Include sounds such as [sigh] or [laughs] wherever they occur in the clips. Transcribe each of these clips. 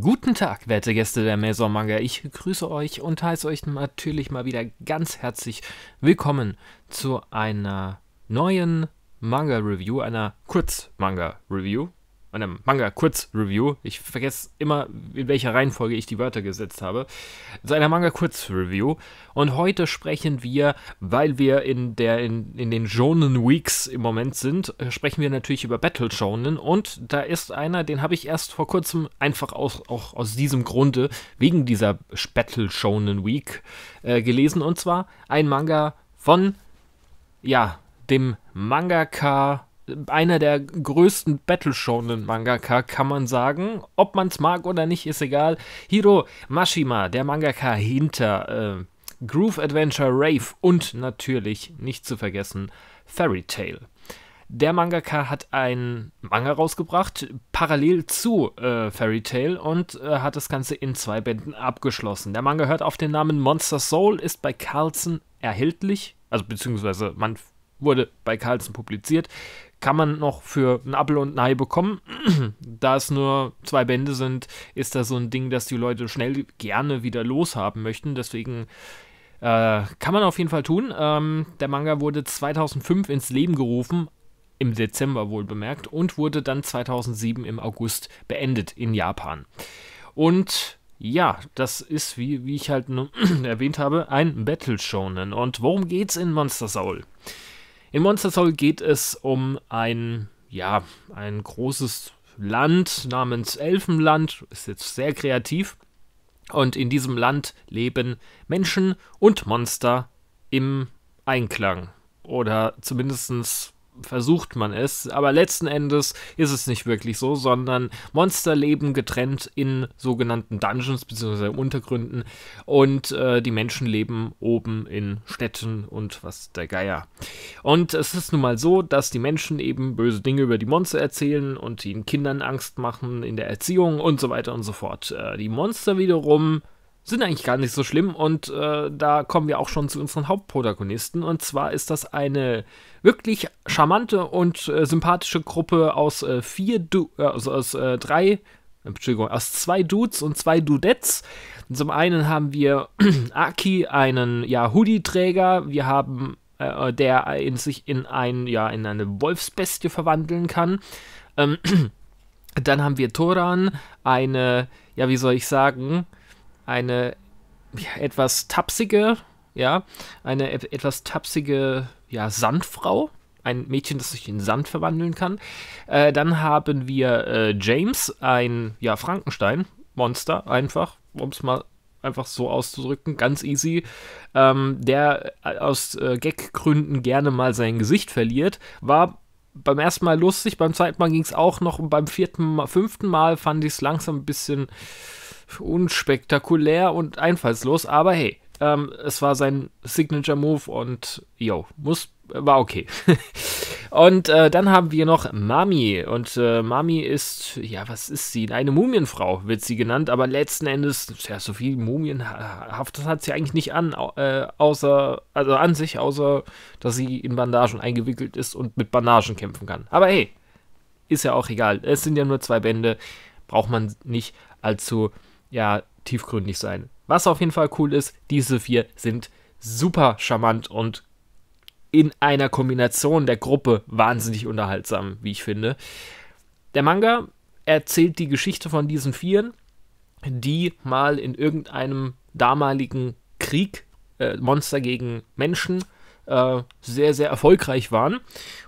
Guten Tag, werte Gäste der Maison Manga. Ich grüße euch und heiße euch natürlich mal wieder ganz herzlich willkommen zu einer neuen Manga Review, einer Kurz-Manga Review meiner Manga-Kurz-Review, ich vergesse immer, in welcher Reihenfolge ich die Wörter gesetzt habe, zu einer Manga-Kurz-Review. Und heute sprechen wir, weil wir in, der, in, in den Shonen Weeks im Moment sind, äh, sprechen wir natürlich über Battle Shonen. Und da ist einer, den habe ich erst vor kurzem einfach aus, auch aus diesem Grunde, wegen dieser Battle Shonen Week, äh, gelesen. Und zwar ein Manga von, ja, dem Mangaka einer der größten Battle-Shonen-Mangaka, kann man sagen. Ob man es mag oder nicht, ist egal. Hiro Mashima, der Mangaka hinter äh, Groove Adventure Rave und natürlich, nicht zu vergessen, Fairy Tale. Der Mangaka hat einen Manga rausgebracht, parallel zu äh, Fairy Tale, und äh, hat das Ganze in zwei Bänden abgeschlossen. Der Manga hört auf den Namen Monster Soul, ist bei Carlson erhältlich, also beziehungsweise man wurde bei Carlson publiziert kann man noch für einen Appel und ein Ei bekommen. [clears throat] da es nur zwei Bände sind, ist das so ein Ding, das die Leute schnell gerne wieder loshaben möchten. Deswegen äh, kann man auf jeden Fall tun. Ähm, der Manga wurde 2005 ins Leben gerufen, im Dezember wohl bemerkt, und wurde dann 2007 im August beendet in Japan. Und ja, das ist, wie, wie ich halt [clears throat] erwähnt habe, ein Battle Shonen. Und worum geht's in Monster Soul? In Monster Soul geht es um ein, ja, ein großes Land namens Elfenland, ist jetzt sehr kreativ. Und in diesem Land leben Menschen und Monster im Einklang. Oder zumindest versucht man es, aber letzten Endes ist es nicht wirklich so, sondern Monster leben getrennt in sogenannten Dungeons bzw. Untergründen und äh, die Menschen leben oben in Städten und was der Geier. Und es ist nun mal so, dass die Menschen eben böse Dinge über die Monster erzählen und ihnen Kindern Angst machen in der Erziehung und so weiter und so fort. Äh, die Monster wiederum sind eigentlich gar nicht so schlimm und äh, da kommen wir auch schon zu unseren Hauptprotagonisten. Und zwar ist das eine wirklich charmante und äh, sympathische Gruppe aus äh, vier, du äh, also aus äh, drei, Entschuldigung, aus zwei Dudes und zwei Dudettes. Und zum einen haben wir [clears throat] Aki, einen ja, Hoodie-Träger, wir haben äh, der in sich in ein, ja, in eine Wolfsbestie verwandeln kann. Ähm, [clears throat] dann haben wir Toran, eine, ja, wie soll ich sagen, eine ja, etwas tapsige, ja, eine e etwas tapsige ja, Sandfrau, ein Mädchen, das sich in Sand verwandeln kann. Äh, dann haben wir äh, James, ein ja, Frankenstein-Monster, einfach, um es mal einfach so auszudrücken, ganz easy, ähm, der äh, aus äh, Gaggründen gerne mal sein Gesicht verliert, war beim ersten Mal lustig, beim zweiten Mal ging es auch noch und beim vierten, fünften Mal fand ich es langsam ein bisschen unspektakulär und einfallslos, aber hey, ähm, es war sein Signature Move und yo, muss, war okay. [laughs] und äh, dann haben wir noch Mami und äh, Mami ist, ja, was ist sie? Eine Mumienfrau wird sie genannt, aber letzten Endes, ja, so viel Mumienhaft hat sie eigentlich nicht an, äh, außer, also an sich, außer, dass sie in Bandagen eingewickelt ist und mit Bandagen kämpfen kann. Aber hey, ist ja auch egal. Es sind ja nur zwei Bände, braucht man nicht allzu ja, tiefgründig sein. Was auf jeden Fall cool ist, diese vier sind super charmant und in einer Kombination der Gruppe wahnsinnig unterhaltsam, wie ich finde. Der Manga erzählt die Geschichte von diesen Vieren, die mal in irgendeinem damaligen Krieg, äh, Monster gegen Menschen, äh, sehr, sehr erfolgreich waren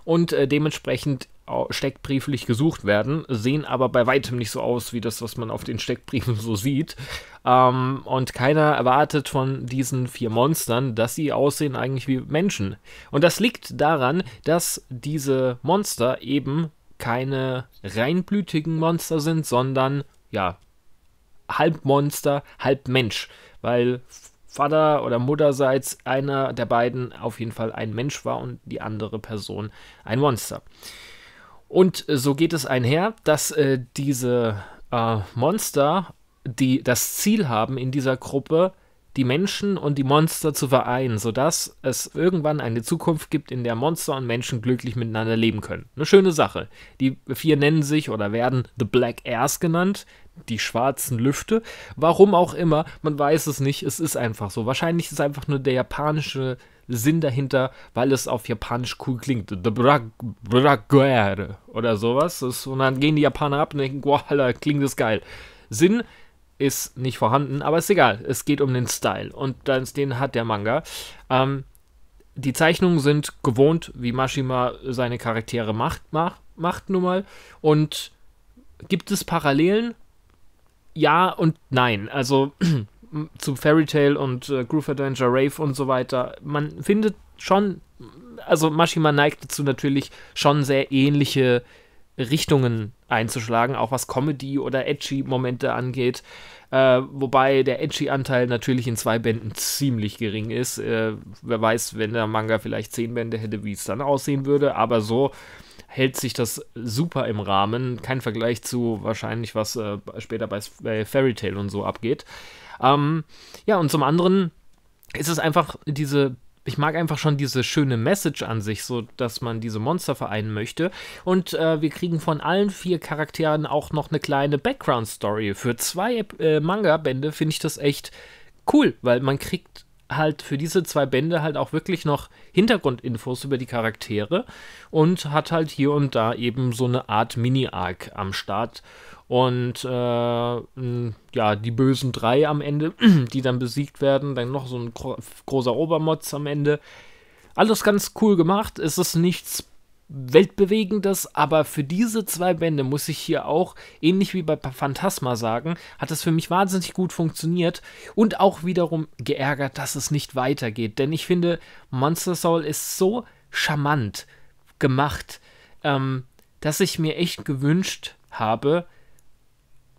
und äh, dementsprechend steckbrieflich gesucht werden, sehen aber bei weitem nicht so aus wie das, was man auf den Steckbriefen so sieht. Ähm, und keiner erwartet von diesen vier Monstern, dass sie aussehen eigentlich wie Menschen. Und das liegt daran, dass diese Monster eben keine reinblütigen Monster sind, sondern ja, halb Monster, halb Mensch. Weil Vater oder Mutterseits einer der beiden auf jeden Fall ein Mensch war und die andere Person ein Monster. Und äh, so geht es einher, dass äh, diese äh, Monster, die das Ziel haben, in dieser Gruppe die Menschen und die Monster zu vereinen, sodass es irgendwann eine Zukunft gibt, in der Monster und Menschen glücklich miteinander leben können. Eine schöne Sache. Die vier nennen sich oder werden The Black Airs genannt, die schwarzen Lüfte. Warum auch immer, man weiß es nicht, es ist einfach so. Wahrscheinlich ist einfach nur der japanische Sinn dahinter, weil es auf Japanisch cool klingt. The Braguer oder sowas. Und dann gehen die Japaner ab und denken, wow, klingt das geil. Sinn ist nicht vorhanden, aber ist egal. Es geht um den Style und dann, den hat der Manga. Ähm, die Zeichnungen sind gewohnt, wie Mashima seine Charaktere macht, macht, macht nun mal. Und gibt es Parallelen? Ja und nein. Also [clears throat] zu Fairy Tale und äh, Groove Adventure Rave und so weiter. Man findet schon, also Mashima neigt dazu natürlich schon sehr ähnliche äh, Richtungen einzuschlagen, auch was Comedy oder Edgy-Momente angeht. Äh, wobei der Edgy-Anteil natürlich in zwei Bänden ziemlich gering ist. Äh, wer weiß, wenn der Manga vielleicht zehn Bände hätte, wie es dann aussehen würde. Aber so hält sich das super im Rahmen. Kein Vergleich zu wahrscheinlich, was äh, später bei, bei Fairy Tail und so abgeht. Ähm, ja, und zum anderen ist es einfach diese ich mag einfach schon diese schöne Message an sich, so dass man diese Monster vereinen möchte. Und äh, wir kriegen von allen vier Charakteren auch noch eine kleine Background-Story. Für zwei äh, Manga-Bände finde ich das echt cool, weil man kriegt halt für diese zwei Bände halt auch wirklich noch Hintergrundinfos über die Charaktere und hat halt hier und da eben so eine Art Mini-Arc am Start. Und äh, ja, die bösen drei am Ende, [clears throat] die dann besiegt werden, dann noch so ein gro großer Obermotz am Ende. Alles ganz cool gemacht. Es ist nichts Weltbewegendes, aber für diese zwei Bände muss ich hier auch, ähnlich wie bei Phantasma sagen, hat es für mich wahnsinnig gut funktioniert und auch wiederum geärgert, dass es nicht weitergeht. Denn ich finde, Monster Soul ist so charmant gemacht, ähm, dass ich mir echt gewünscht habe,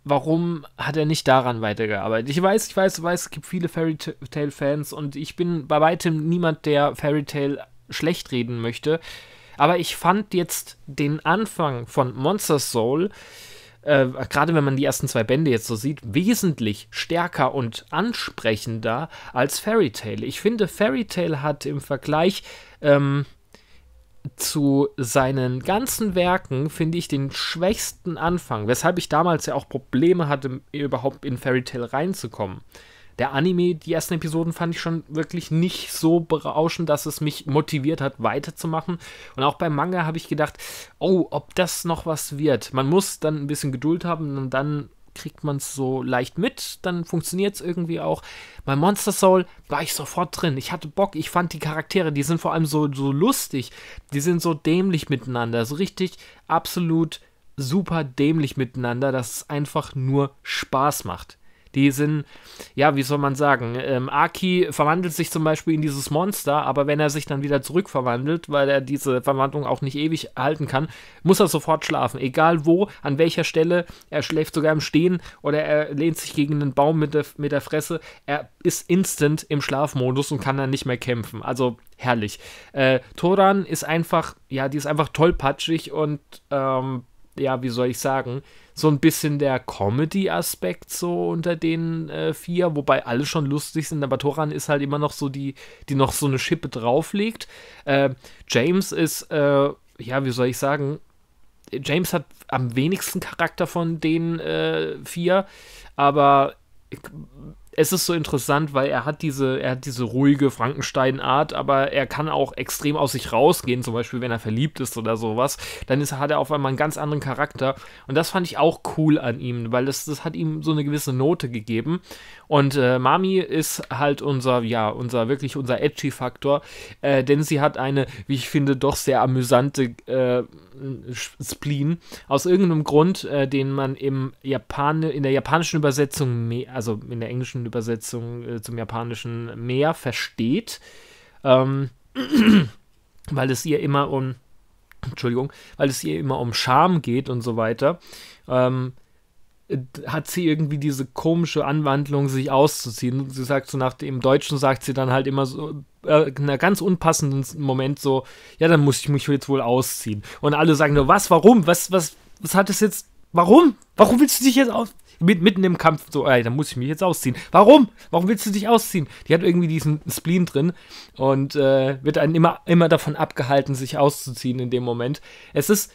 warum hat er nicht daran weitergearbeitet? Ich weiß, ich weiß, ich weiß, es gibt viele Fairy Tale-Fans und ich bin bei weitem niemand, der Fairy Tale schlecht reden möchte. Aber ich fand jetzt den Anfang von Monster Soul, äh, gerade wenn man die ersten zwei Bände jetzt so sieht, wesentlich stärker und ansprechender als Fairy Tale. Ich finde, Fairy Tale hat im Vergleich. Ähm, zu seinen ganzen Werken finde ich den schwächsten Anfang, weshalb ich damals ja auch Probleme hatte, überhaupt in Fairy Tale reinzukommen der Anime, die ersten Episoden fand ich schon wirklich nicht so berauschend, dass es mich motiviert hat, weiterzumachen. Und auch beim Manga habe ich gedacht, oh, ob das noch was wird. Man muss dann ein bisschen Geduld haben und dann kriegt man es so leicht mit, dann funktioniert es irgendwie auch. Bei Monster Soul war ich sofort drin. Ich hatte Bock, ich fand die Charaktere, die sind vor allem so, so lustig, die sind so dämlich miteinander, so richtig absolut super dämlich miteinander, dass es einfach nur Spaß macht. Die sind, ja, wie soll man sagen, ähm, Aki verwandelt sich zum Beispiel in dieses Monster, aber wenn er sich dann wieder zurückverwandelt, weil er diese Verwandlung auch nicht ewig halten kann, muss er sofort schlafen. Egal wo, an welcher Stelle, er schläft sogar im Stehen oder er lehnt sich gegen einen Baum mit der, mit der Fresse. Er ist instant im Schlafmodus und kann dann nicht mehr kämpfen. Also herrlich. Äh, Toran ist einfach, ja, die ist einfach tollpatschig und, ähm, ja, wie soll ich sagen, so ein bisschen der Comedy-Aspekt so unter den äh, vier, wobei alle schon lustig sind, aber Toran ist halt immer noch so die, die noch so eine Schippe drauflegt. Äh, James ist, äh, ja, wie soll ich sagen, James hat am wenigsten Charakter von den äh, vier, aber es ist so interessant, weil er hat diese, er hat diese ruhige Frankenstein-Art, aber er kann auch extrem aus sich rausgehen, zum Beispiel wenn er verliebt ist oder sowas. Dann ist, hat er auf einmal einen ganz anderen Charakter. Und das fand ich auch cool an ihm, weil das, das hat ihm so eine gewisse Note gegeben. Und äh, Mami ist halt unser, ja, unser wirklich unser Edgy-Faktor, äh, denn sie hat eine, wie ich finde, doch sehr amüsante äh, Spleen. Aus irgendeinem Grund, äh, den man im Japan, in der japanischen Übersetzung, also in der englischen Übersetzung äh, zum japanischen mehr versteht, ähm, [clears throat] weil es ihr immer um, Entschuldigung, weil es ihr immer um Scham geht und so weiter, ähm, hat sie irgendwie diese komische Anwandlung, sich auszuziehen. Sie sagt so nach dem Deutschen sagt sie dann halt immer so äh, in einem ganz unpassenden Moment so, ja, dann muss ich mich jetzt wohl ausziehen. Und alle sagen nur, was, warum, was, was, was hat es jetzt, warum, warum willst du dich jetzt aus, mit, mitten im Kampf so, ey, da muss ich mich jetzt ausziehen. Warum? Warum willst du dich ausziehen? Die hat irgendwie diesen Spleen drin und äh, wird einen immer, immer davon abgehalten, sich auszuziehen in dem Moment. Es ist,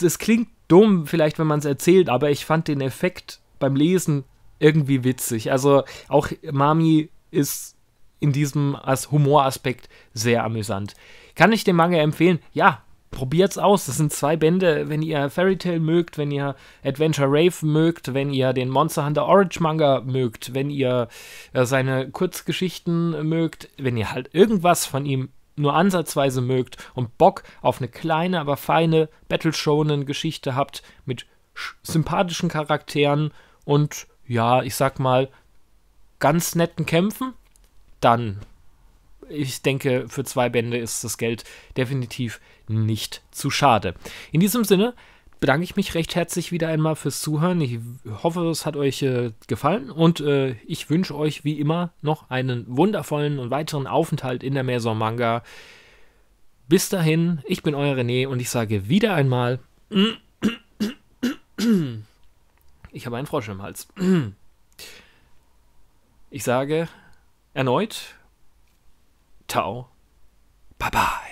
es klingt dumm vielleicht, wenn man es erzählt, aber ich fand den Effekt beim Lesen irgendwie witzig. Also auch Mami ist in diesem Humoraspekt sehr amüsant. Kann ich den Manga empfehlen? Ja, probiert es aus. Das sind zwei Bände. Wenn ihr Fairy Tail mögt, wenn ihr Adventure Rave mögt, wenn ihr den Monster Hunter Orange Manga mögt, wenn ihr äh, seine Kurzgeschichten mögt, wenn ihr halt irgendwas von ihm nur ansatzweise mögt und Bock auf eine kleine, aber feine Battle Shonen Geschichte habt mit sympathischen Charakteren und ja, ich sag mal ganz netten Kämpfen, dann ich denke, für zwei Bände ist das Geld definitiv nicht zu schade. In diesem Sinne bedanke ich mich recht herzlich wieder einmal fürs Zuhören. Ich hoffe, es hat euch äh, gefallen und äh, ich wünsche euch wie immer noch einen wundervollen und weiteren Aufenthalt in der Maison Manga. Bis dahin, ich bin euer René und ich sage wieder einmal, [clears throat] ich habe einen Frosch im Hals. [clears throat] Ich sage erneut, toe. Bye bye.